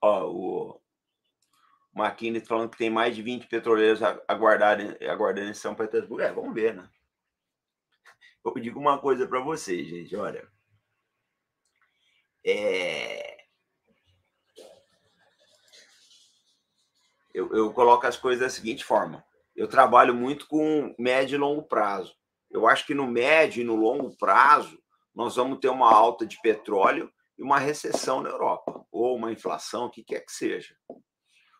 Ó, o Maquini falando que tem mais de 20 petroleiros aguardando, aguardando em São Petersburgo. É, vamos ver, né? Eu digo uma coisa para vocês, gente, olha. É... Eu, eu coloco as coisas da seguinte forma. Eu trabalho muito com médio e longo prazo. Eu acho que no médio e no longo prazo, nós vamos ter uma alta de petróleo e uma recessão na Europa ou uma inflação, o que quer que seja. O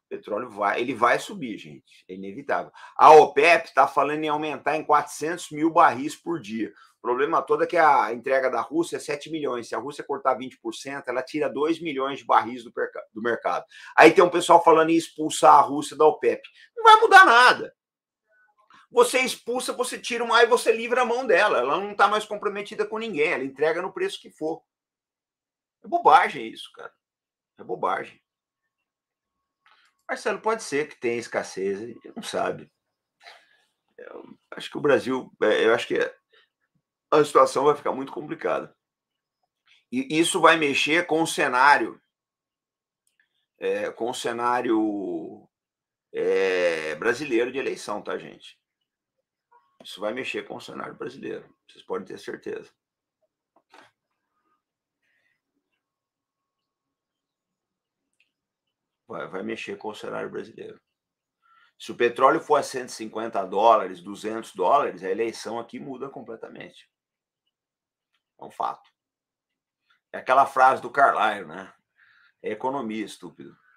petróleo vai, ele vai subir, gente, é inevitável. A OPEP está falando em aumentar em 400 mil barris por dia. O problema todo é que a entrega da Rússia é 7 milhões. Se a Rússia cortar 20%, ela tira 2 milhões de barris do, do mercado. Aí tem um pessoal falando em expulsar a Rússia da OPEP. Não vai mudar nada você expulsa, você tira uma e você livra a mão dela. Ela não está mais comprometida com ninguém, ela entrega no preço que for. É bobagem isso, cara. É bobagem. Marcelo, pode ser que tenha escassez, gente não sabe. Eu acho que o Brasil, é, eu acho que a situação vai ficar muito complicada. E isso vai mexer com o cenário, é, com o cenário é, brasileiro de eleição, tá, gente? Isso vai mexer com o cenário brasileiro, vocês podem ter certeza. vai, vai mexer com o cenário brasileiro. Se o petróleo for a 150 dólares, 200 dólares, a eleição aqui muda completamente. É um fato. É aquela frase do Carlyle, né? É economia, estúpido.